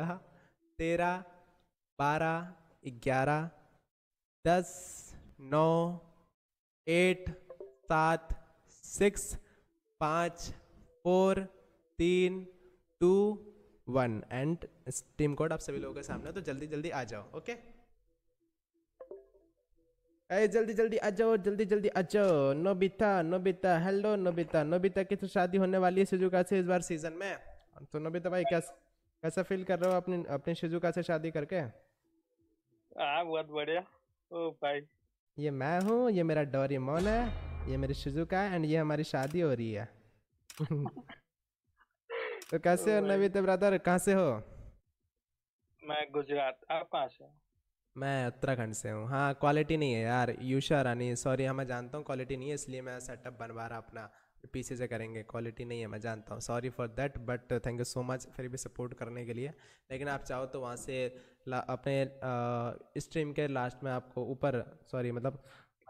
दह तेरह बारह ग्यारह दस नौ एट सात सिक्स पाँच फोर तीन two one and team code आप सभी लोगों के सामने तो जल्दी जल्दी आ जाओ ओके अरे जल्दी जल्दी आ जाओ जल्दी जल्दी आ जाओ Nobita Nobita hello Nobita Nobita की तो शादी होने वाली है सिजुका से इस बार सीजन में तो नोबिता भाई क्या कैसा फील कर रहे हो अपने अपने शिजुका से शादी करके आ, हाँ, बहुत बढ़िया ओ भाई ये मैं हूँ ये मेरा डोरी मोन है ये मेरी शिजुका है एंड ये हमारी शादी हो रही है तो कैसे हो नवीत ब्रदर कहाँ से हो मैं गुजरात आप कहाँ से मैं उत्तराखंड से हूँ हाँ क्वालिटी नहीं है यार यूशा रानी सॉरी हाँ मैं जानता हूँ क्वालिटी नहीं है इसलिए मैं सेटअप बनवा रहा अपना पीछे से करेंगे क्वालिटी नहीं है मैं जानता हूँ sorry for that but thank you so much फिर भी सपोर्ट करने के लिए लेकिन आप चाहो तो वहाँ से अपने स्ट्रीम के लास्ट में आपको ऊपर सॉरी मतलब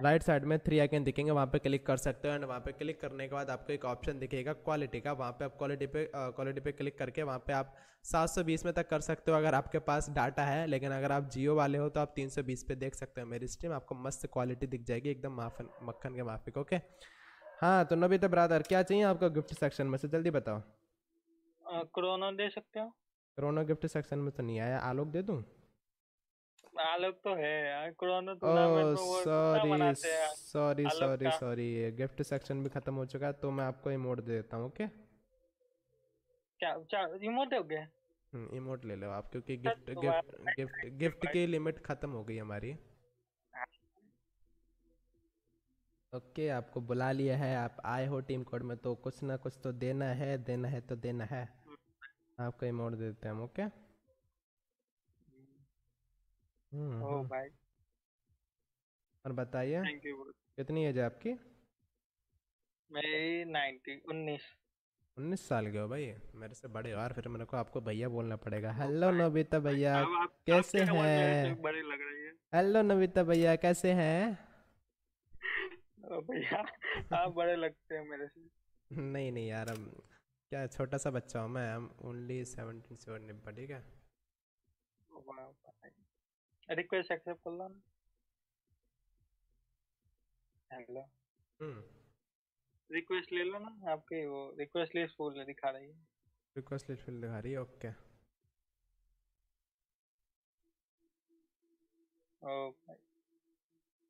राइट साइड में थ्री आइकन दिखेंगे वहाँ पे क्लिक कर सकते हो एंड वहाँ पे क्लिक करने के बाद आपको एक ऑप्शन दिखेगा क्वालिटी का वहाँ पे आप क्वालिटी पे क्वालिटी पे क्लिक करके वहाँ पे आप 720 में तक कर सकते हो अगर आपके पास डाटा है लेकिन अगर आप जियो वाले हो तो आप 320 पे देख सकते हो मेरी स्ट्रीम आपको मस्त क्वालिटी दिख जाएगी एकदम माफन मक्खन के माफिक ओके okay? हाँ तो नबीत ब्रादर क्या चाहिए आपको गिफ्ट सेक्शन में से जल्दी बताओ आ, क्रोनो दे सकते हो क्रोनो गिफ्ट सेक्शन में तो नहीं आया आलोक दे दूं आलोक तो है यार क्रोनो तो में वो sorry sorry sorry sorry gift section भी खत्म हो चुका है तो मैं आपको इमोट दे देता हूँ ओके क्या क्या इमोट दोगे इमोट ले लो आप क्योंकि गिफ्ट तो गिफ्ट गिफ्ट गिफ्ट की लिमिट खत्म हो गई हमारी ओके okay, आपको बुला लिया है आप आए हो टीम कोड में तो कुछ ना कुछ तो देना है देना है तो देना है हम्म। आपको इमोट दे देते हैं ओके हम्म, ओ भाई हम्म। और बताइए कितनी एज है आपकी मेरी उन्नीस उन्नीस साल के हो भाई मेरे से बड़े और फिर मेरे को आपको भैया बोलना पड़ेगा हेलो नविता भैया कैसे हैं हेलो नविता भैया कैसे हैं भैया आप बड़े लगते हैं मेरे से नहीं नहीं यार अब क्या छोटा सा बच्चा हूँ मैं ओनली सेवनटीन सेवन निब्बा ठीक है रिक्वेस्ट एक्सेप्ट कर लो हेलो रिक्वेस्ट ले लो ना आपकी वो रिक्वेस्ट लिस्ट फुल दिखा रही है रिक्वेस्ट लिस्ट फुल दिखा रही है okay oh,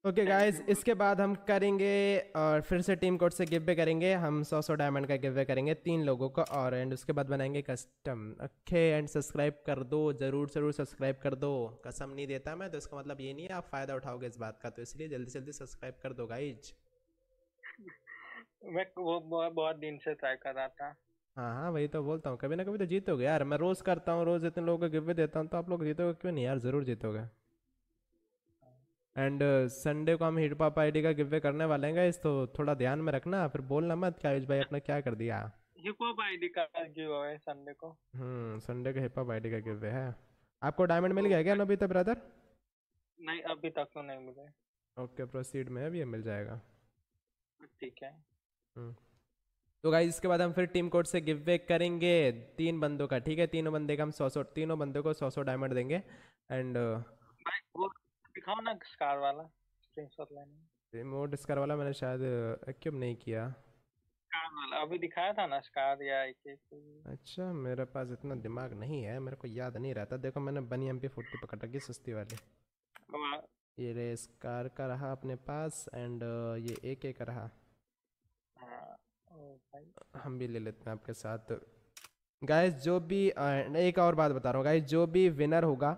okay okay guys इसके बाद हम करेंगे और फिर से टीम कोड से गिवे करेंगे हम सौ सौ डायमंड का गिवे करेंगे तीन लोगों का और एंड उसके बाद बनाएंगे कस्टम ओके एंड सब्सक्राइब कर दो जरूर जरूर सब्सक्राइब कर दो कसम नहीं देता मैं तो इसका मतलब ये नहीं है आप फायदा उठाओगे इस बात का तो इसलिए जल्दी जल्दी सब्सक्राइब कर दो गाइज बहुत दिन से ट्राई कर रहा था हाँ हाँ वही तो बोलता हूँ कभी ना कभी तो जीतोगे यार मैं रोज करता हूँ रोज इतने लोगों को गिवे देता हूँ तो आप लोग जीतोगे क्यों नहीं यार जरूर जीतोगे एंड संडे uh, को हम हिट पॉप आईडी का गिव करने वाले हैं गाइस तो थोड़ा ध्यान में रखना फिर बोलना मत क्या भाई अपना क्या कर दिया हिप हॉप आईडी का गिव अवे संडे को हम्म संडे का हिप हॉप आईडी का गिव है आपको डायमंड मिल गया क्या अभी तक ब्रदर नहीं अभी तक तो नहीं मिले ओके प्रोसीड में अभी मिल जाएगा ठीक है हम्म। तो गाइज इसके बाद हम फिर टीम कोड से गिव वे करेंगे तीन बंदों का ठीक है तीनों बंदे का हम सौ सौ तीनों बंदों को सौ सौ डायमंड देंगे एंड दिखाओ ना स्कार वाला स्क्रीनशॉट लेने रिमोट स्कार वाला मैंने शायद एक्यूब नहीं किया स्कार वाला अभी दिखाया था ना स्कार या एक अच्छा मेरे पास इतना दिमाग नहीं है मेरे को याद नहीं रहता देखो मैंने बनी एमपी 40 पकड़ रखी सस्ती वाली ये रे स्कार का रहा अपने पास एंड ये ए के का रहा हाँ, हम भी ले लेते हैं आपके साथ गाइस जो भी एक और बात बता रहा हूँ गाइस जो भी विनर होगा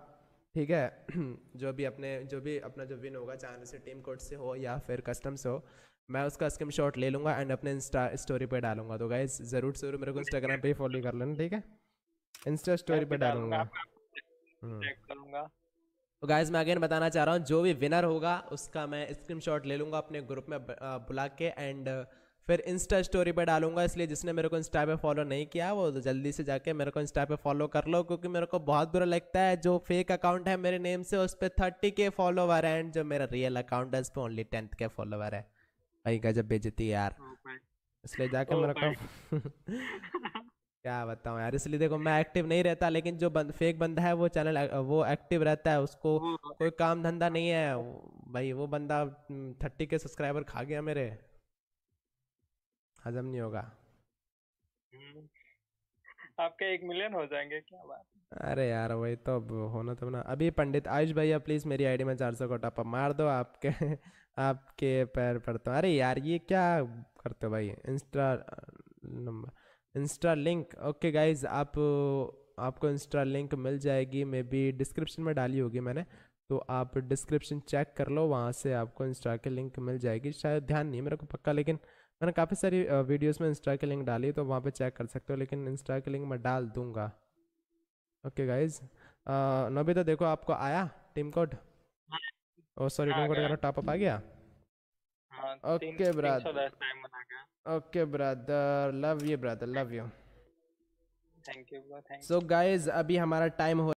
ठीक है जो भी अपने जो भी अपना जो विन होगा चाहे से टीम कोड से हो या फिर कस्टम से हो मैं उसका स्क्रीन शॉट ले लूँगा एंड अपने इंस्टा स्टोरी पर डालूंगा तो गाइज ज़रूर से मेरे को इंस्टाग्राम पे फॉलो कर लेना ठीक है इंस्टा स्टोरी पर डालूंगा हम्म। तो गाइज मैं अगेन बताना चाह रहा हूँ जो भी विनर होगा उसका मैं स्क्रीन शॉट ले लूँगा अपने ग्रुप में बुला के एंड uh, फिर इंस्टा स्टोरी पर डालूंगा इसलिए जिसने मेरे को इंस्टा पे फॉलो नहीं किया वो जल्दी से जाके मेरे को इंस्टा पे फॉलो कर लो क्योंकि मेरे को बहुत बुरा लगता है जो फेक अकाउंट है मेरे नेम से उस पर थर्टी के फॉलोवर है एंड जो मेरा रियल अकाउंट है उस पर ओनली टेंथ के फॉलोवर है भाई गजब बेजती है यार oh इसलिए जाके मेरे को oh क्या बताऊँ यार इसलिए देखो मैं एक्टिव नहीं रहता लेकिन जो बंद, फेक बंदा है वो चैनल वो एक्टिव रहता है उसको oh कोई काम धंधा नहीं है भाई वो बंदा थर्टी के सब्सक्राइबर खा गया मेरे हजम हाँ नहीं होगा हम्म। आपके एक मिलियन हो जाएंगे क्या बात अरे यार वही तो होना तो ना अभी पंडित आयुष भैया प्लीज मेरी आईडी में चार सौ को टॉपअप मार दो आपके आपके पैर पड़ता तो। हूँ अरे यार ये क्या करते हो भाई insta number insta link okay guys आप आपको इंस्टा लिंक मिल जाएगी मे बी डिस्क्रिप्शन में डाली होगी मैंने तो आप डिस्क्रिप्शन चेक कर लो वहाँ से आपको इंस्टा के लिंक मिल जाएगी शायद ध्यान नहीं मेरे को पक्का लेकिन मैंने काफ़ी सारी वीडियोस में इंस्टा के लिंक डाली तो वहाँ पे चेक कर सकते हो लेकिन इंस्टा के लिंक मैं डाल दूँगा ओके गाइज नबी तो देखो आपको आया team code oh sorry team code top up आ गया okay brother okay brother love you brother love you thank you so guys अभी हमारा टाइम हो